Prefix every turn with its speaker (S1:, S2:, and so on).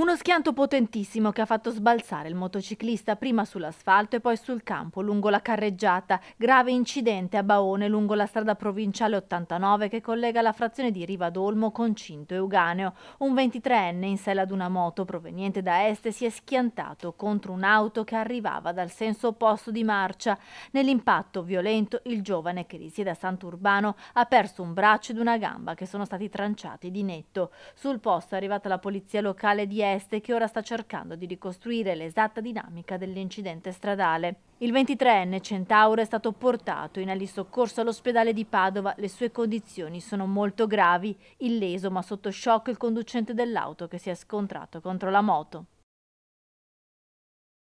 S1: Uno schianto potentissimo che ha fatto sbalzare il motociclista prima sull'asfalto e poi sul campo lungo la carreggiata. Grave incidente a Baone lungo la strada provinciale 89 che collega la frazione di Riva d'Olmo con Cinto Euganeo. Un 23enne in sella ad una moto proveniente da est si è schiantato contro un'auto che arrivava dal senso opposto di marcia. Nell'impatto violento il giovane che risiede a Sant'Urbano ha perso un braccio ed una gamba che sono stati tranciati di netto. Sul posto è arrivata la polizia locale di est Trieste che ora sta cercando di ricostruire l'esatta dinamica dell'incidente stradale. Il 23enne Centauro è stato portato in alisoccorso all'ospedale di Padova. Le sue condizioni sono molto gravi, illeso ma sotto shock il conducente dell'auto che si è scontrato contro la moto.